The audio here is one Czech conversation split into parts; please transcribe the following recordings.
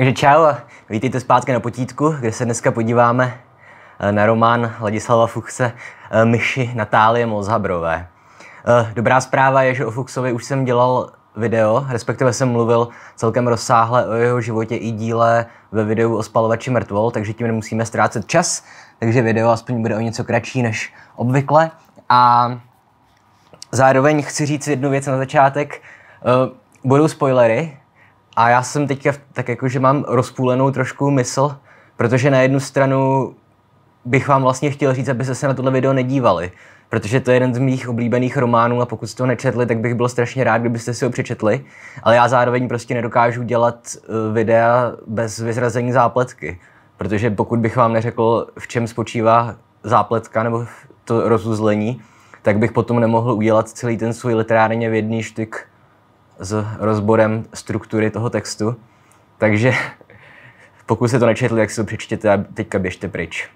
Takže čau a vítejte zpátky na potítku, kde se dneska podíváme eh, na román Ladislava Fuchse eh, Myši Natálie Mozhabrové. Eh, dobrá zpráva je, že o Fuchsovi už jsem dělal video, respektive jsem mluvil celkem rozsáhle o jeho životě i díle ve videu o spalovači mrtvol, takže tím nemusíme ztrácet čas, takže video aspoň bude o něco kratší než obvykle. A zároveň chci říct jednu věc na začátek. Budou spoilery, a já jsem teďka tak jako, že mám rozpůlenou trošku mysl, protože na jednu stranu bych vám vlastně chtěl říct, abyste se na tohle video nedívali, protože to je jeden z mých oblíbených románů a pokud jste ho nečetli, tak bych byl strašně rád, kdybyste si ho přečetli, ale já zároveň prostě nedokážu dělat eh, videa bez vyzrazení zápletky, protože pokud bych vám neřekl, v čem spočívá zápletka nebo to rozuzlení, tak bych potom nemohl udělat celý ten svůj literárně vědný štyk s rozborem struktury toho textu. Takže pokud se to nečetli, tak si to přečtěte a teďka běžte pryč.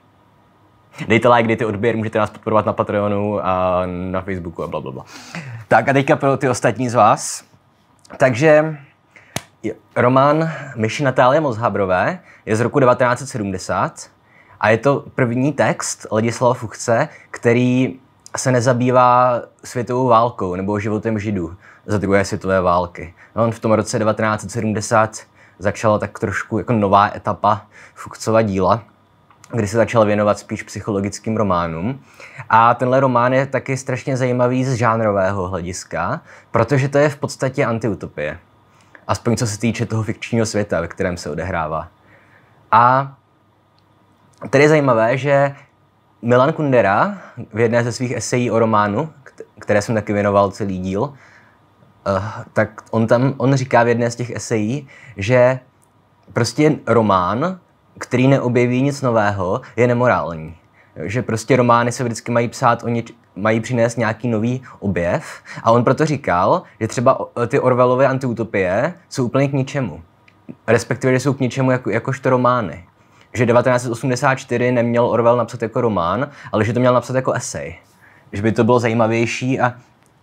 Dejte like, dejte odběr, můžete nás podporovat na Patreonu a na Facebooku a blablabla. Tak a teďka pro ty ostatní z vás. Takže román Myši Natálie Mozhabrové je z roku 1970 a je to první text Ladislava Fuchce, který se nezabývá světovou válkou nebo životem židů za druhé světové války. No, on v tom roce 1970 začala tak trošku jako nová etapa Fuchsova díla, kdy se začal věnovat spíš psychologickým románům. A tenhle román je taky strašně zajímavý z žánrového hlediska, protože to je v podstatě antiutopie. Aspoň co se týče toho fikčního světa, ve kterém se odehrává. A tady je zajímavé, že Milan Kundera v jedné ze svých esejí o románu, které jsem taky věnoval celý díl, uh, tak on tam, on říká v jedné z těch esejí, že prostě román, který neobjeví nic nového, je nemorální. Že prostě romány se vždycky mají psát o nič- mají přinést nějaký nový objev. A on proto říkal, že třeba eh, ty Orwellové antiutopie jsou úplně k ničemu. Respektive, že jsou k ničemu jako, jakožto romány. Že 1984 neměl Orwell napsat jako román, ale že to měl napsat jako esej. Že by to bylo zajímavější a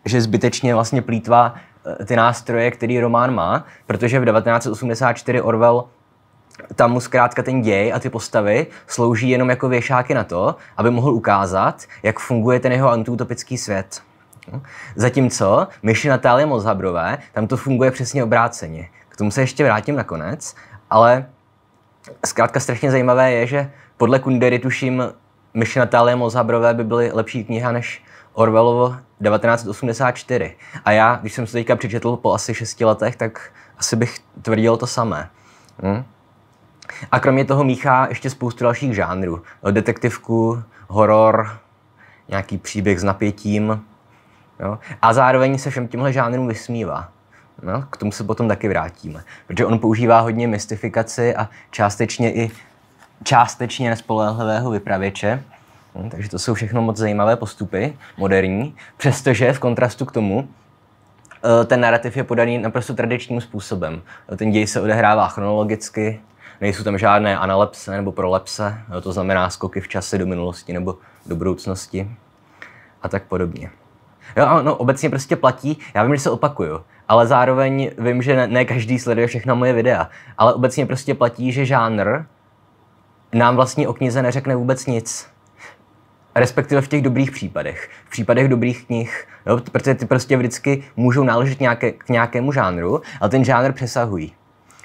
že zbytečně vlastně plítvá Eh, ty nástroje, který román má, protože v 1984 Orwell tam mu zkrátka ten děj a ty postavy slouží jenom jako věšáky na to, aby mohl ukázat, jak funguje ten jeho antiutopický svět. No. Zatímco myši Natálie Mozhabrové, tam to funguje přesně obráceně. K tomu se ještě vrátím nakonec, ale zkrátka strašně zajímavé je, že podle Kundery tuším myši Natálie Mozhabrové by byly lepší kniha než Orwellovo 1984. A já, když jsem se teďka přečetl po asi šesti letech, tak asi bych tvrdil to samé. Hm? A kromě toho míchá ještě spoustu dalších žánrů. Detektivku, horor, nějaký příběh s napětím. Jo? A zároveň se všem těmhle žánrům vysmívá. No, k tomu se potom taky vrátíme. Protože on používá hodně mystifikaci a částečně i částečně nespolehlivého vypravěče. Hm, takže to jsou všechno moc zajímavé postupy, moderní, přestože v kontrastu k tomu eh, ten narrativ je podaný naprosto tradičním způsobem. Ten děj se odehrává chronologicky, nejsou tam žádné analepse nebo prolepse, to znamená skoky v čase do minulosti nebo do budoucnosti a tak podobně. Jo, no, obecně prostě platí, já vím, že se opakuju, ale zároveň vím, že ne, ne každý sleduje všechna moje videa, ale obecně prostě platí, že žánr nám vlastně o knize neřekne vůbec nic. Respektive v těch dobrých případech, v případech dobrých knih, jo, protože ty prostě vždycky můžou náležet nějaké, k nějakému žánru, ale ten žánr přesahují.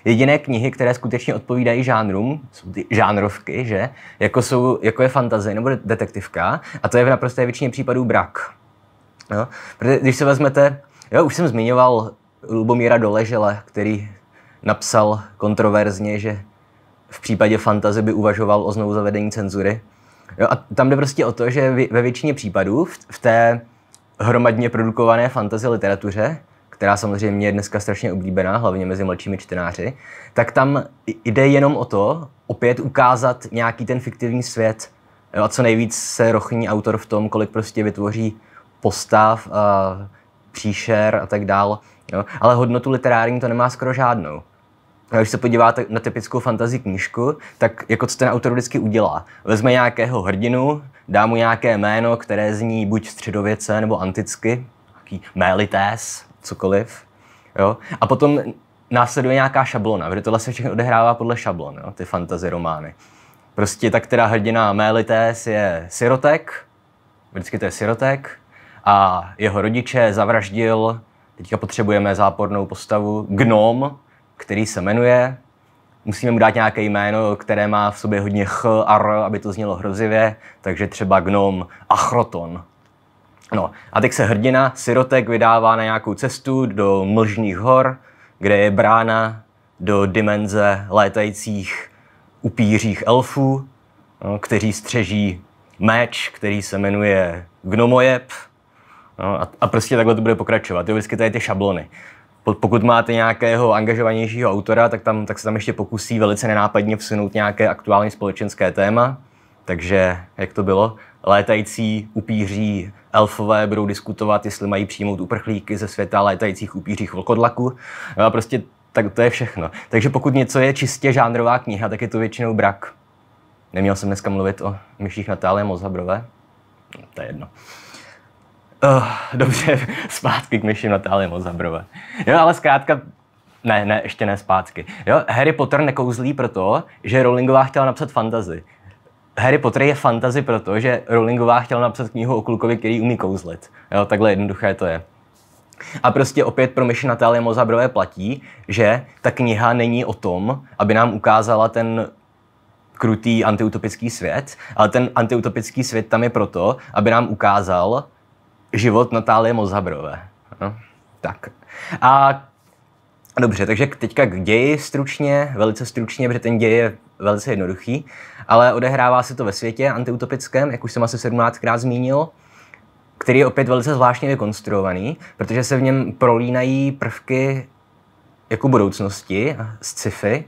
Jediné knihy, které skutečně odpovídají žánrům, jsou ty žánrovky, že? Jako, jsou, jako je fantazie nebo detektivka, a to je v naprosté většině případů brak. Jo? Protože když se vezmete, jo, už jsem zmiňoval Lubomíra Doležela, který napsal kontroverzně, že v případě fantazy by uvažoval o znovu zavedení cenzury. Jo, a tam jde prostě o to, že ve většině případů v, té hromadně produkované fantasy literatuře, která samozřejmě je dneska strašně oblíbená, hlavně mezi mladšími čtenáři, tak tam jde jenom o to, opět ukázat nějaký ten fiktivní svět. Jo, a co nejvíc se rochní autor v tom, kolik prostě vytvoří postav, a příšer a tak dál. Jo. Ale hodnotu literární to nemá skoro žádnou a když se podíváte na typickou fantazí knížku, tak jako co ten autor vždycky udělá. Vezme nějakého hrdinu, dá mu nějaké jméno, které zní buď středověce nebo anticky, nějaký Melites, cokoliv. Jo? A potom následuje nějaká šablona, protože tohle se všechno odehrává podle šablon, jo? ty fantasy romány. Prostě tak teda hrdina Melites je sirotek, vždycky to je sirotek, a jeho rodiče zavraždil, teďka potřebujeme zápornou postavu, gnom, který se jmenuje, musíme mu dát nějaké jméno, které má v sobě hodně ch a r, aby to znělo hrozivě, takže třeba gnom Achroton. No a teď se hrdina sirotek vydává na nějakou cestu do Mlžných hor, kde je brána do dimenze létajících upířích elfů, no, kteří střeží meč, který se jmenuje Gnomojeb. No, a, a prostě takhle to bude pokračovat. Jo, vždycky tady ty šablony pokud máte nějakého angažovanějšího autora, tak, tam, tak se tam ještě pokusí velice nenápadně vsunout nějaké aktuální společenské téma. Takže jak to bylo? Létající upíří elfové budou diskutovat, jestli mají přijmout uprchlíky ze světa létajících upířích vlkodlaku. No a prostě tak to je všechno. Takže pokud něco je čistě žánrová kniha, tak je to většinou brak. Neměl jsem dneska mluvit o myších Natálie Mozhabrové? No, to je jedno. Uh, dobře, zpátky k myši Natálii Mozabrové. Jo, ale zkrátka, ne, ne, ještě ne zpátky. Jo, Harry Potter nekouzlí proto, že Rowlingová chtěla napsat fantazy. Harry Potter je fantazy proto, že Rowlingová chtěla napsat knihu o klukovi, který umí kouzlit. Jo, takhle jednoduché to je. A prostě opět pro myši Natálie Mozabrové platí, že ta kniha není o tom, aby nám ukázala ten krutý antiutopický svět, ale ten antiutopický svět tam je proto, aby nám ukázal, život Natálie Mozabrové. No, tak. A dobře, takže teďka k ději stručně, velice stručně, protože ten děj je velice jednoduchý, ale odehrává se to ve světě antiutopickém, jak už jsem asi 17krát zmínil, který je opět velice zvláštně vykonstruovaný, protože se v něm prolínají prvky jako budoucnosti z sci-fi,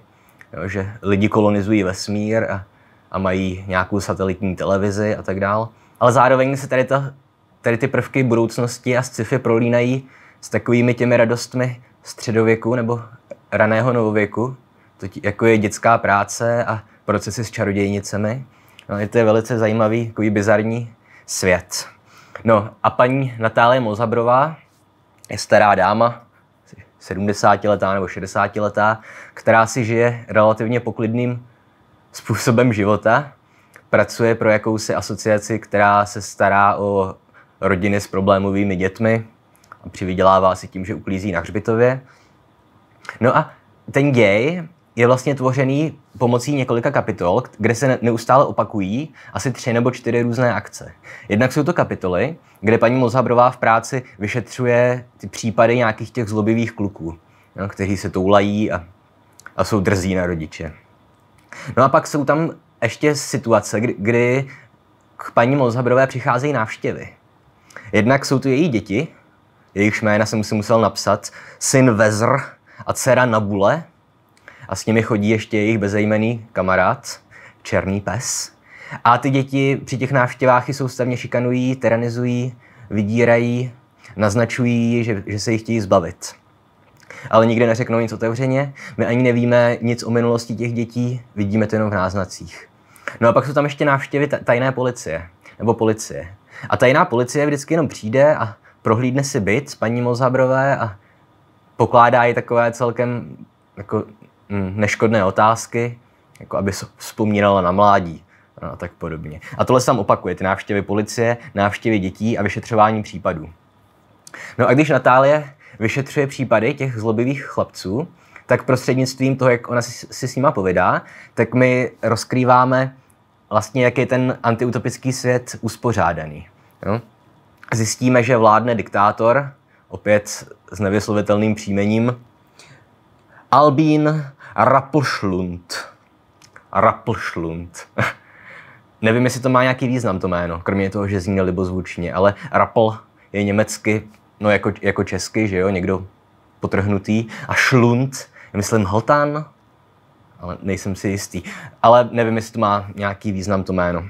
jo, že lidi kolonizují vesmír a, a mají nějakou satelitní televizi a tak dále. Ale zároveň se tady ta tady ty prvky budoucnosti a sci-fi prolínají s takovými těmi radostmi středověku nebo raného novověku, jako je dětská práce a procesy s čarodějnicemi. No, je to je velice zajímavý, takový bizarní svět. No a paní Natálie Mozabrová je stará dáma, 70-letá nebo 60-letá, která si žije relativně poklidným způsobem života. Pracuje pro jakousi asociaci, která se stará o rodiny s problémovými dětmi a přivydělává si tím, že uklízí na hřbitově. No a ten děj je vlastně tvořený pomocí několika kapitol, kde se neustále opakují asi tři nebo čtyři různé akce. Jednak jsou to kapitoly, kde paní Mozhabrová v práci vyšetřuje ty případy nějakých těch zlobivých kluků, no, kteří se toulají a, a jsou drzí na rodiče. No a pak jsou tam ještě situace, kdy, kdy k paní Mozhabrové přicházejí návštěvy. Jednak jsou tu její děti, jejichž jména jsem si musel napsat, syn Vezr a dcera Nabule. A s nimi chodí ještě jejich bezejmený kamarád, Černý pes. A ty děti při těch návštěvách jsou soustavně šikanují, tyranizují, vydírají, naznačují, že, že se jich chtějí zbavit. Ale nikdy neřeknou nic otevřeně, my ani nevíme nic o minulosti těch dětí, vidíme to jenom v náznacích. No a pak jsou tam ještě návštěvy tajné policie, nebo policie. A tajná policie vždycky jenom přijde a prohlídne si byt s paní Mozabrové a pokládá jí takové celkem jako mm, neškodné otázky, jako aby vzpomínala na mládí a tak podobně. A tohle se tam opakuje, ty návštěvy policie, návštěvy dětí a vyšetřování případů. No a když Natálie vyšetřuje případy těch zlobivých chlapců, tak prostřednictvím toho, jak ona si, si s nima povídá, tak my rozkrýváme vlastně, jak je ten antiutopický svět uspořádaný. Jo? Zjistíme, že vládne diktátor, opět s nevyslovitelným příjmením, Albín Rappelschlund. Rappelschlund. Nevím, jestli to má nějaký význam, to jméno, kromě toho, že zní libozvučně, ale Rapl je německy, no jako, jako česky, že jo, někdo potrhnutý, a Schlund myslím, hltan, ale nejsem si jistý. Ale nevím, jestli to má nějaký význam to jméno.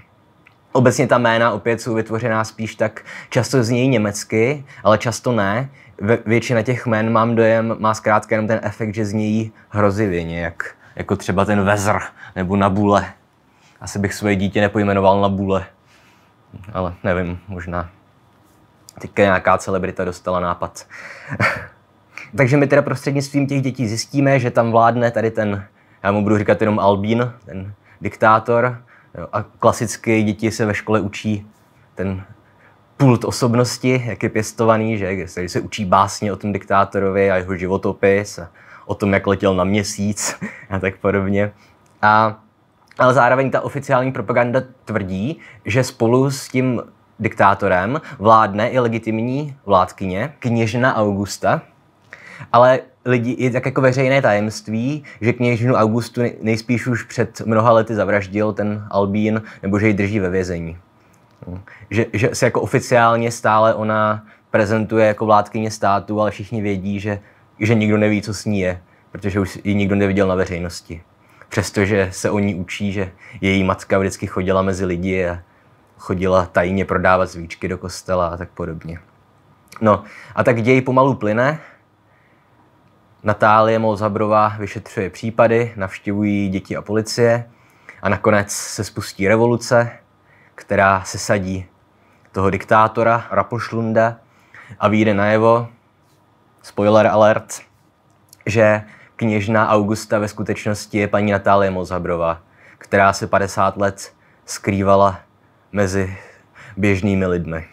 Obecně ta jména opět jsou vytvořená spíš tak, často z něj německy, ale často ne. Většina těch jmén, mám dojem, má zkrátka jenom ten efekt, že znějí hrozivě nějak. Jako třeba ten Vezr nebo Nabule. Asi bych svoje dítě nepojmenoval Nabule. Ale nevím, možná. Teďka nějaká celebrita dostala nápad. Takže my teda prostřednictvím těch dětí zjistíme, že tam vládne tady ten já mu budu říkat jenom Albín, ten diktátor. A klasicky děti se ve škole učí ten pult osobnosti, jak je pěstovaný, že Když se učí básně o tom diktátorovi a jeho životopis, a o tom, jak letěl na měsíc a tak podobně. A, ale zároveň ta oficiální propaganda tvrdí, že spolu s tím diktátorem vládne i legitimní vládkyně, kněžna Augusta, ale lidi, je tak jako veřejné tajemství, že kněžinu Augustu nejspíš už před mnoha lety zavraždil ten Albín, nebo že ji drží ve vězení. No. Že, že se jako oficiálně stále ona prezentuje jako vládkyně státu, ale všichni vědí, že, že nikdo neví, co s ní je, protože už ji nikdo neviděl na veřejnosti. Přestože se o ní učí, že její matka vždycky chodila mezi lidi a chodila tajně prodávat zvíčky do kostela a tak podobně. No a tak děj pomalu plyne, Natálie Molzabrová vyšetřuje případy, navštěvují děti a policie a nakonec se spustí revoluce, která se sadí toho diktátora Rapošlunda a vyjde najevo, spoiler alert, že kněžná Augusta ve skutečnosti je paní Natálie Molzabrová, která se 50 let skrývala mezi běžnými lidmi.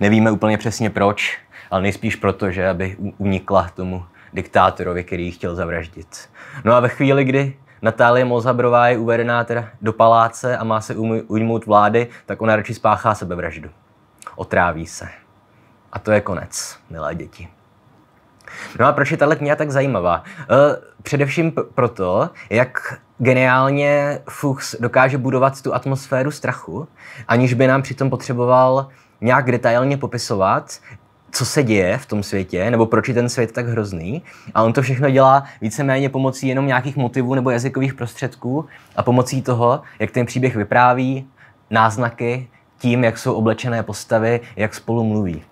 Nevíme úplně přesně proč, ale nejspíš proto, že aby unikla tomu diktátorovi, který ji chtěl zavraždit. No a ve chvíli, kdy Natálie Mozabrová je uvedená teda do paláce a má se um, ujmout vlády, tak ona radši spáchá sebevraždu. Otráví se. A to je konec, milé děti. No a proč je tahle kniha tak zajímavá? E, především proto, jak geniálně Fuchs dokáže budovat tu atmosféru strachu, aniž by nám přitom potřeboval nějak detailně popisovat, co se děje v tom světě, nebo proč je ten svět tak hrozný. A on to všechno dělá víceméně pomocí jenom nějakých motivů nebo jazykových prostředků a pomocí toho, jak ten příběh vypráví, náznaky, tím, jak jsou oblečené postavy, jak spolu mluví.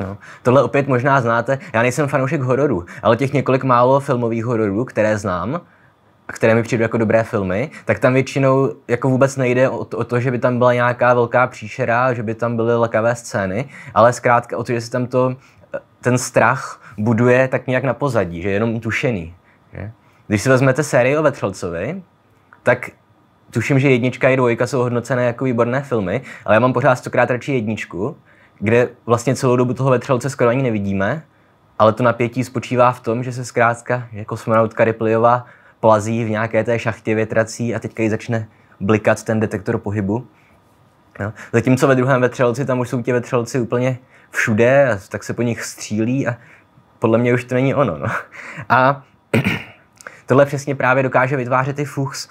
No. Tohle opět možná znáte, já nejsem fanoušek hororu, ale těch několik málo filmových hororů, které znám, a které mi přijdou jako dobré filmy, tak tam většinou jako vůbec nejde o to, o to, že by tam byla nějaká velká příšera, že by tam byly lakavé scény, ale zkrátka o to, že se tam to, ten strach buduje tak nějak na pozadí, že je jenom tušený. Že? Když si vezmete sérii o Vetřelcovi, tak tuším, že jednička i dvojka jsou hodnocené jako výborné filmy, ale já mám pořád stokrát radši jedničku, kde vlastně celou dobu toho vetřelce skoro ani nevidíme, ale to napětí spočívá v tom, že se zkrátka jako kosmonautka Ripleyová plazí v nějaké té šachtě větrací a teďka ji začne blikat ten detektor pohybu. No. Zatímco ve druhém vetřelci, tam už jsou ti vetřelci úplně všude, a tak se po nich střílí a podle mě už to není ono. No. A tohle přesně právě dokáže vytvářet i Fuchs.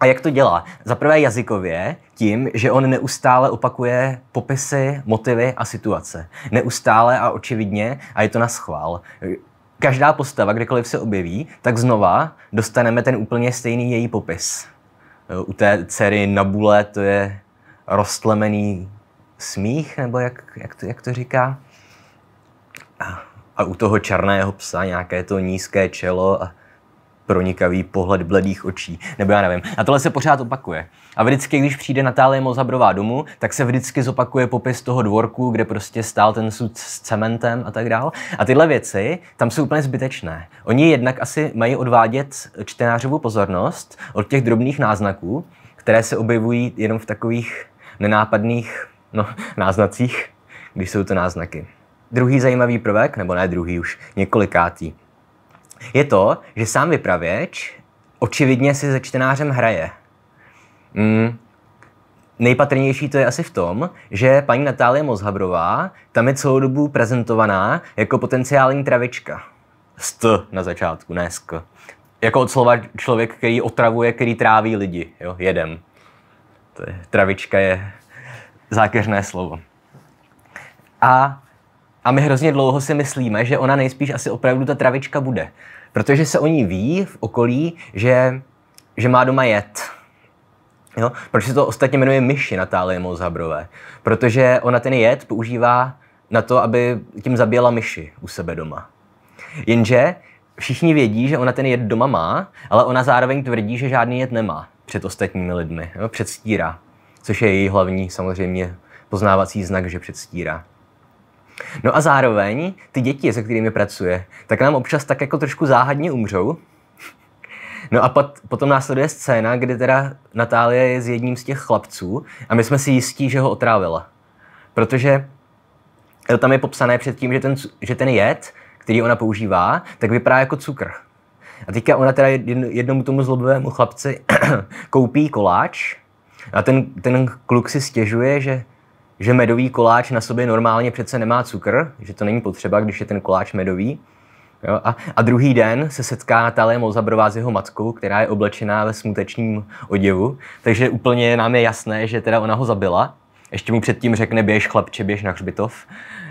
A jak to dělá? Za prvé jazykově, tím, že on neustále opakuje popisy, motivy a situace. Neustále a očividně a je to na schvál každá postava, kdekoliv se objeví, tak znova dostaneme ten úplně stejný její popis. U té dcery Nabule to je rostlemený smích, nebo jak, jak, to, jak to říká. A, a u toho černého psa nějaké to nízké čelo a pronikavý pohled bledých očí, nebo já nevím. A tohle se pořád opakuje. A vždycky, když přijde Natálie Mozabrová domů, tak se vždycky zopakuje popis toho dvorku, kde prostě stál ten sud s cementem a tak dál. A tyhle věci tam jsou úplně zbytečné. Oni jednak asi mají odvádět čtenářovou pozornost od těch drobných náznaků, které se objevují jenom v takových nenápadných no, náznacích, když jsou to náznaky. Druhý zajímavý prvek, nebo ne druhý už, několikátý, je to, že sám vypravěč očividně si se čtenářem hraje. Mm. Nejpatrnější to je asi v tom, že paní Natálie Mozhabrová tam je celou dobu prezentovaná jako potenciální travička. St na začátku, ne sk. Jako od slova člověk, který otravuje, který tráví lidi, jo, jedem. To je, travička je zákeřné slovo. A a my hrozně dlouho si myslíme, že ona nejspíš asi opravdu ta travička bude. Protože se o ní ví v okolí, že, že má doma jet. Jo? Proč se to ostatně jmenuje myši Natálie Mozhabrové? Protože ona ten jed používá na to, aby tím zabíjela myši u sebe doma. Jenže všichni vědí, že ona ten jed doma má, ale ona zároveň tvrdí, že žádný jed nemá před ostatními lidmi. Jo? Předstírá, což je její hlavní samozřejmě poznávací znak, že předstírá. No a zároveň ty děti, se kterými pracuje, tak nám občas tak jako trošku záhadně umřou. No a pot, potom následuje scéna, kdy teda Natálie je s jedním z těch chlapců a my jsme si jistí, že ho otrávila. Protože tam je popsané předtím, že ten, že ten jed, který ona používá, tak vypadá jako cukr. A teďka ona teda jednomu tomu zlobivému chlapci koupí koláč a ten, ten kluk si stěžuje, že že medový koláč na sobě normálně přece nemá cukr, že to není potřeba, když je ten koláč medový. Jo, a, a druhý den se setká Natálie Mozabrová s jeho matkou, která je oblečená ve smutečním oděvu, takže úplně nám je jasné, že teda ona ho zabila. Ještě mu předtím řekne, běž chlapče, běž na hřbitov.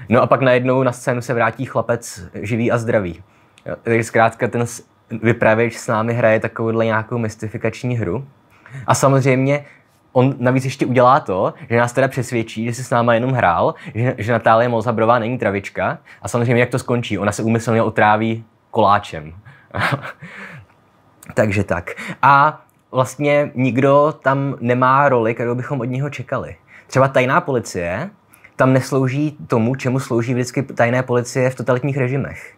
No a pak najednou na scénu se vrátí chlapec živý a zdravý. Jo, takže zkrátka ten vypravěč s námi hraje takovouhle nějakou mystifikační hru. A samozřejmě on navíc ještě udělá to, že nás teda přesvědčí, že si s náma jenom hrál, že, že Natálie Mozabrová není travička a samozřejmě jak to skončí, ona se úmyslně otráví koláčem. Takže tak. A vlastně nikdo tam nemá roli, kterou bychom od něho čekali. Třeba tajná policie tam neslouží tomu, čemu slouží vždycky tajné policie v totalitních režimech.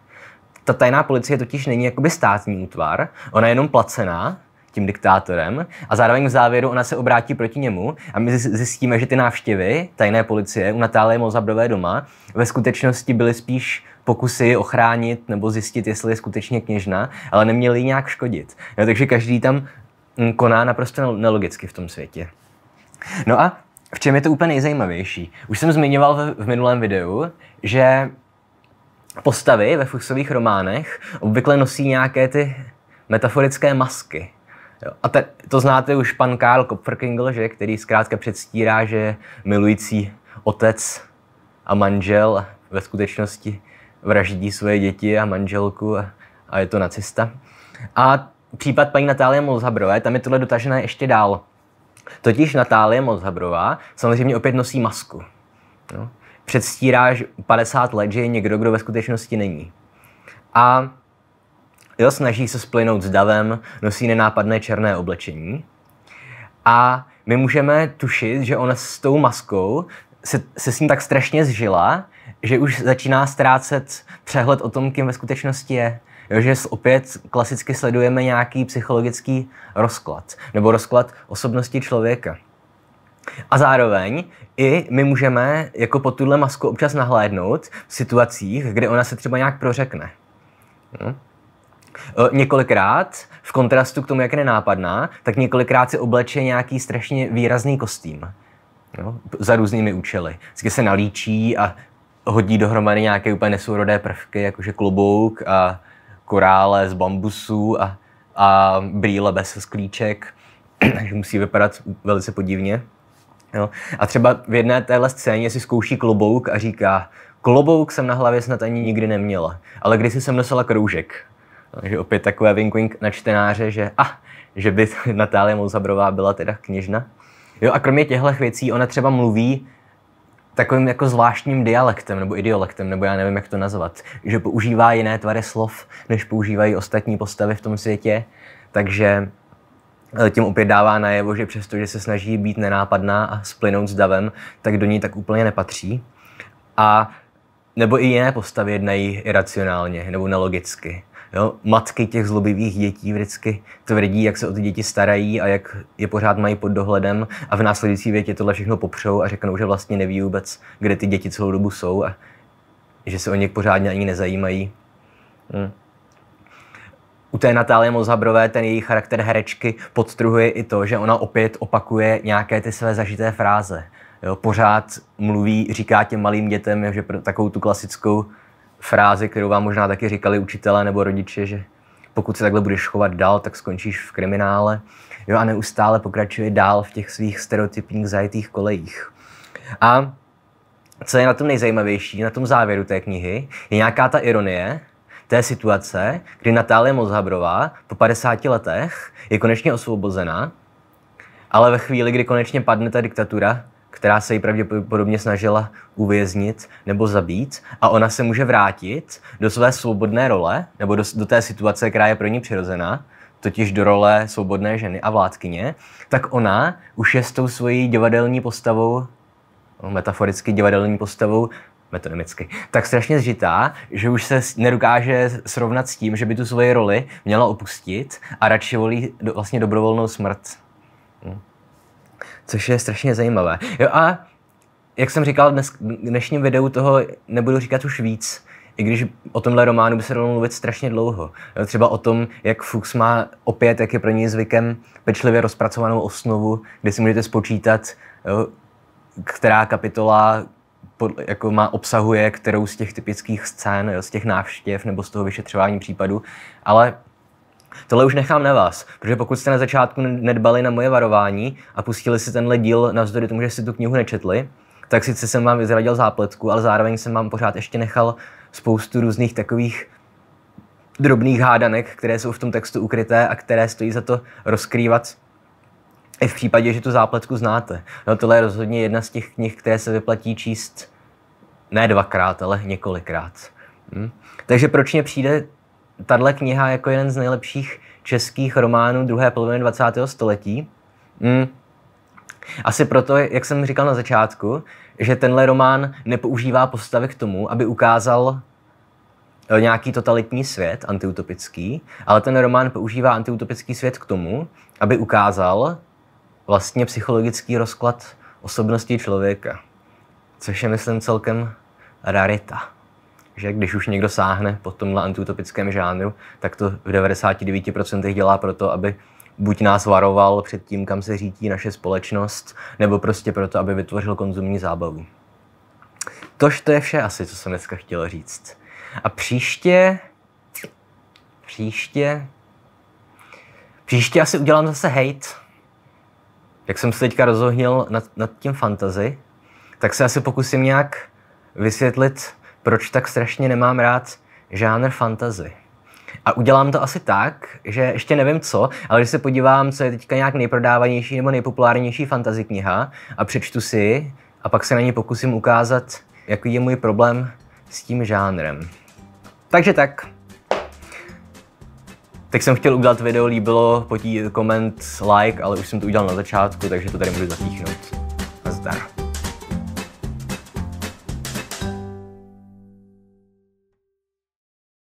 Ta tajná policie totiž není jakoby státní útvar, ona je jenom placená tím diktátorem a zároveň v závěru ona se obrátí proti němu a my zjistíme, že ty návštěvy tajné policie u Natálie Mozabrové doma ve skutečnosti byly spíš pokusy ochránit nebo zjistit, jestli je skutečně kněžna, ale ji nějak škodit. No, takže každý tam mm, koná naprosto nelogicky v tom světě. No a v čem je to úplně nejzajímavější? Už jsem zmiňoval v, v minulém videu, že postavy ve Fuchsových románech obvykle nosí nějaké ty metaforické masky. Jo. A te, to znáte už pan Karl Kopferkingl, že, který zkrátka předstírá, že je milující otec a manžel ve skutečnosti vraždí svoje děti a manželku a, a je to nacista. A případ paní Natálie Mozhabrové, tam je tohle dotažené ještě dál. Totiž Natálie Mozhabrová samozřejmě opět nosí masku. No. Předstírá 50 let, že je někdo, kdo ve skutečnosti není. A jo, snaží se splynout s davem, nosí nenápadné černé oblečení. A my můžeme tušit, že ona s tou maskou se, se s ním tak strašně zžila, že už začíná ztrácet přehled o tom, kým ve skutečnosti je. Jo, že opět klasicky sledujeme nějaký psychologický rozklad, nebo rozklad osobnosti člověka. A zároveň i my můžeme jako pod tuhle masku občas nahlédnout v situacích, kde ona se třeba nějak prořekne. Hm? Eh, několikrát, v kontrastu k tomu, jak je nenápadná, tak několikrát si obleče nějaký strašně výrazný kostým. Jo? Za různými účely. Vždycky se nalíčí a hodí dohromady nějaké úplně nesourodé prvky, jakože klobouk a korále z bambusu a, a brýle bez sklíček, takže musí vypadat velice podivně. Jo. A třeba v jedné téhle scéně si zkouší klobouk a říká, klobouk jsem na hlavě snad ani nikdy neměla, ale když jsem nosila kroužek. Takže opět takové wink, wink na čtenáře, že, ah, že by Natália Mouzabrová byla teda kněžna. Jo, a kromě těchto věcí ona třeba mluví takovým jako zvláštním dialektem nebo idiolektem, nebo já nevím, jak to nazvat, že používá jiné tvary slov, než používají ostatní postavy v tom světě, takže eh, tím opět dává najevo, že přesto, že se snaží být nenápadná a splynout s davem, tak do ní tak úplně nepatří. A nebo i jiné postavy jednají iracionálně nebo nelogicky. Jo? Matky těch zlobivých dětí vždycky tvrdí, jak se o ty děti starají a jak je pořád mají pod dohledem a v následující větě tohle všechno popřou a řeknou, že vlastně neví vůbec, kde ty děti celou dobu jsou a že se o ně pořádně ani nezajímají. Hm. U té Natálie mozabrové, ten její charakter herečky podtrhuje i to, že ona opět opakuje nějaké ty své zažité fráze. Jo, pořád mluví, říká těm malým dětem, že pro takovou tu klasickou frázi, kterou vám možná taky říkali učitelé nebo rodiče, že pokud se takhle budeš chovat dál, tak skončíš v kriminále. Jo, a neustále pokračuje dál v těch svých stereotypních zajetých kolejích. A co je na tom nejzajímavější, na tom závěru té knihy, je nějaká ta ironie té situace, kdy Natália Mozhabrová po 50 letech je konečně osvobozena, ale ve chvíli, kdy konečně padne ta diktatura, která se ji pravděpodobně snažila uvěznit nebo zabít a ona se může vrátit do své svobodné role nebo do, do té situace, která je pro ní přirozená, totiž do role svobodné ženy a vládkyně, tak ona už je s tou svojí divadelní postavou, no, metaforicky divadelní postavou, metonymicky, tak strašně zžitá, že už se nedokáže srovnat s tím, že by tu svoji roli měla opustit a radši volí do, vlastně dobrovolnou smrt což je strašně zajímavé. Jo a jak jsem říkal, dnes, dnešním videu toho nebudu říkat už víc, i když o tomhle románu by se dalo mluvit strašně dlouho. Jo, třeba o tom, jak Fuchs má opět, jak je pro něj zvykem, pečlivě rozpracovanou osnovu, kde si můžete spočítat, jo, která kapitola pod, jako má, obsahuje kterou z těch typických scén, jo, z těch návštěv nebo z toho vyšetřování případu. Ale Tohle už nechám na vás, protože pokud jste na začátku nedbali na moje varování a pustili si tenhle díl navzdory tomu, že si tu knihu nečetli, tak sice jsem vám vyzradil zápletku, ale zároveň jsem vám pořád ještě nechal spoustu různých takových drobných hádanek, které jsou v tom textu ukryté a které stojí za to rozkrývat i v případě, že tu zápletku znáte. No tohle je rozhodně jedna z těch knih, které se vyplatí číst ne dvakrát, ale několikrát. Hm? Takže proč mě přijde tahle kniha jako jeden z nejlepších českých románů druhé poloviny 20. století. Mm. Asi proto, jak jsem říkal na začátku, že tenhle román nepoužívá postavy k tomu, aby ukázal eh, nějaký totalitní svět, antiutopický, ale ten román používá antiutopický svět k tomu, aby ukázal vlastně psychologický rozklad osobnosti člověka, což je, myslím, celkem rarita že když už někdo sáhne po tomhle antiutopickém žánru, tak to v 99% dělá proto, aby buď nás varoval před tím, kam se řítí naše společnost, nebo prostě proto, aby vytvořil konzumní zábavu. Tož to je vše asi, co jsem dneska chtěl říct. A příště... Příště... Příště asi udělám zase hate. Jak jsem se teďka rozohnil nad, nad tím fantazy, tak se asi pokusím nějak vysvětlit proč tak strašně nemám rád žánr fantazy. A udělám to asi tak, že ještě nevím co, ale když se podívám, co je teďka nějak nejprodávanější nebo nejpopulárnější fantasy kniha a přečtu si a pak se na ní pokusím ukázat, jaký je můj problém s tím žánrem. Takže tak. Tak jsem chtěl udělat video, líbilo, potí koment, like, ale už jsem to udělal na začátku, takže to tady můžu zatíchnout. zdar.